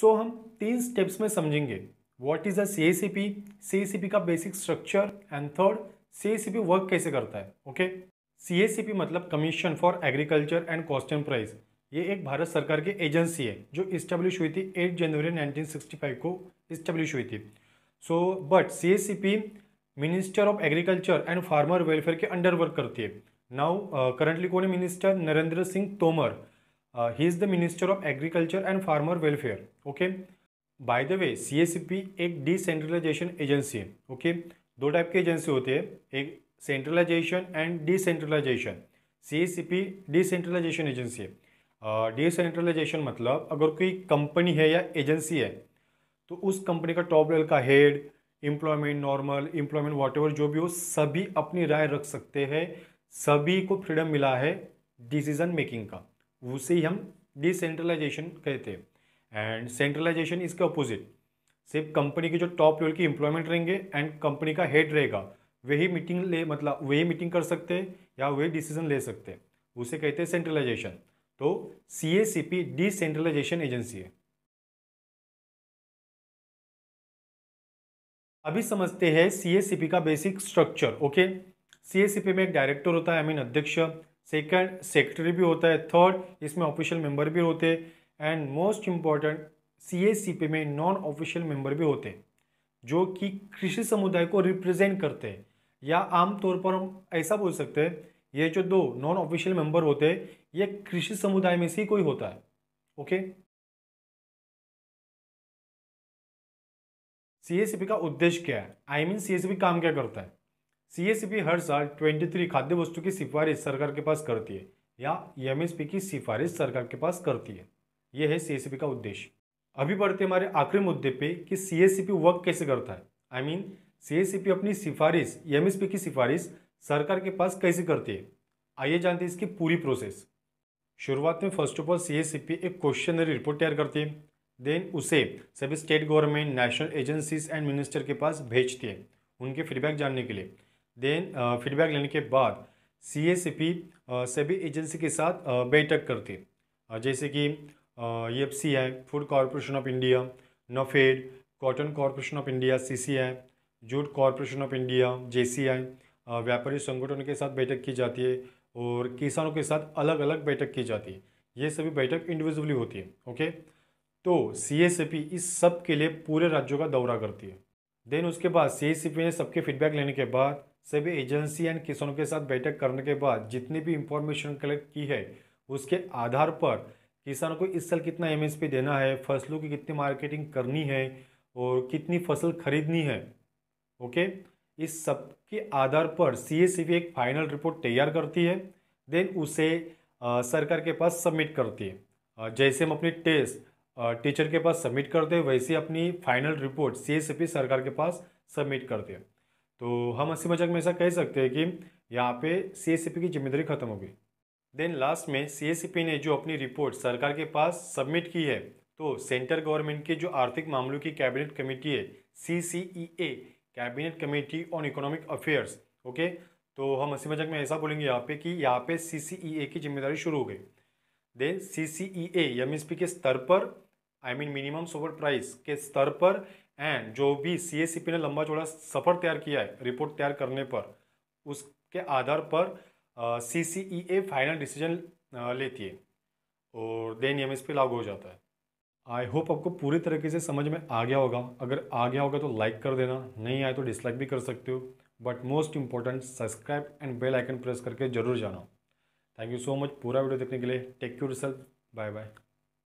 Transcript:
सो हम तीन स्टेप्स में समझेंगे what is a C A C P C A C P का basic structure and third C A C P work कैसे करता है ओके सी सी पी मतलब commission for agriculture and cost and price ये एक भारत सरकार की agency है जो इस्टेब्लिश हुई थी 8 जनवरी 1965 को इस्टेब्लिश हुई थी so but C S C P minister of agriculture and farmer welfare के अंडर वर्क करती है नाउ करंटली कौन है minister Narendra Singh Tomar he is the minister of agriculture and farmer welfare okay by the way C S P एक decentralization agency है ओके दो type की एजेंसी होती है एक centralization and decentralization C S P decentralization agency है डिसेंट्रलाइजेशन uh, मतलब अगर कोई कंपनी है या एजेंसी है तो उस कंपनी का टॉप लेवल का head employment normal employment what जो भी हो सभी अपनी राय रख सकते हैं सभी को फ्रीडम मिला है डिसीजन मेकिंग का उसे ही हम डिसेंट्रलाइजेशन कहते हैं एंड सेंट्रलाइजेशन इसके अपोजिट सिर्फ कंपनी के जो टॉप लेवल की इंप्लॉयमेंट रहेंगे एंड कंपनी का हेड रहेगा वही मीटिंग ले मतलब वही मीटिंग कर सकते हैं या वही डिसीजन ले सकते हैं उसे कहते हैं सेंट्रलाइजेशन तो C A C P decentralization agency है अभी समझते हैं सी ए सी पी का basic structure okay C A C P में एक डायरेक्टर होता है आई मीन अध्यक्ष सेकंड सेक्रेटरी भी होता है थर्ड इसमें ऑफिशियल मेंबर भी होते हैं एंड मोस्ट इम्पॉर्टेंट सीएसीपी में नॉन ऑफिशियल मेंबर भी होते हैं जो कि कृषि समुदाय को रिप्रेजेंट करते हैं या आमतौर पर हम ऐसा बोल सकते हैं ये जो दो नॉन ऑफिशियल मेंबर होते हैं ये कृषि समुदाय में से कोई होता है ओके सीएसपी का उद्देश्य क्या है आई मीन सीएसपी काम क्या करता है सी हर साल 23 खाद्य वस्तु की सिफारिश सरकार के पास करती है या एम e की सिफारिश सरकार के पास करती है यह है सी का उद्देश्य अभी बढ़ते हमारे आखिरी मुद्दे पे कि सी वर्क कैसे करता है आई मीन सी अपनी सिफारिश एम e की सिफारिश सरकार के पास कैसे करती है आइए जानते हैं इसकी पूरी प्रोसेस शुरुआत में फर्स्ट ऑफ ऑल सी एक क्वेश्चनरी रिपोर्ट तैयार करती है देन उसे सभी state government national agencies and minister के पास भेजती है उनके फीडबैक जानने के लिए देन फीडबैक uh, लेने के बाद सी एस पी सभी एजेंसी के साथ uh, बैठक करते uh, जैसे कि एफ सी e है food corporation of India NAFED cotton corporation of India C C I jute corporation of India J C I व्यापारी संगठनों के साथ बैठक की जाती है और किसानों के साथ अलग अलग बैठक की जाती है ये सभी बैठक इंडिविजुअली होती है ओके तो सी एस ए पी इस सब के लिए पूरे राज्यों का दौरा करती है देन उसके बाद सी ने सबके फीडबैक लेने के बाद सभी एजेंसी एंड किसानों के साथ बैठक करने के बाद जितनी भी इंफॉर्मेशन कलेक्ट की है उसके आधार पर किसानों को इस साल कितना एम देना है फसलों की कितनी मार्केटिंग करनी है और कितनी फसल खरीदनी है ओके इस सब के आधार पर सी एक फाइनल रिपोर्ट तैयार करती है देन उसे आ, सरकार के पास सबमिट करती है जैसे हम अपनी टेस्ट टीचर के पास सबमिट करते हैं वैसे अपनी फाइनल रिपोर्ट सी सरकार के पास सबमिट करते हैं तो हम हंसी मजाक में ऐसा कह सकते हैं कि यहाँ पे सी की जिम्मेदारी खत्म हो गई देन लास्ट में सी ने जो अपनी रिपोर्ट सरकार के पास सबमिट की है तो सेंट्रल गवर्नमेंट की जो आर्थिक मामलों की कैबिनेट कमेटी है C C E A cabinet committee on economic affairs okay तो हम हंसी मजाक में ऐसा बोलेंगे यहाँ पे कि यहाँ पे सी सी ई ए की जिम्मेदारी शुरू हो गई then C C E A M S P के स्तर पर I mean minimum support price के स्तर पर एंड जो भी सी ने लंबा चौड़ा सफ़र तैयार किया है रिपोर्ट तैयार करने पर उसके आधार पर सी C E A final decision लेती है और देन एम एस पी लागू हो जाता है आई होप आपको पूरी तरीके से समझ में आ गया होगा अगर आ गया होगा तो लाइक कर देना नहीं आए तो डिसलाइक भी कर सकते हो but most important subscribe and bell icon press करके जरूर जाना थैंक यू सो मच पूरा वीडियो देखने के लिए take care self bye bye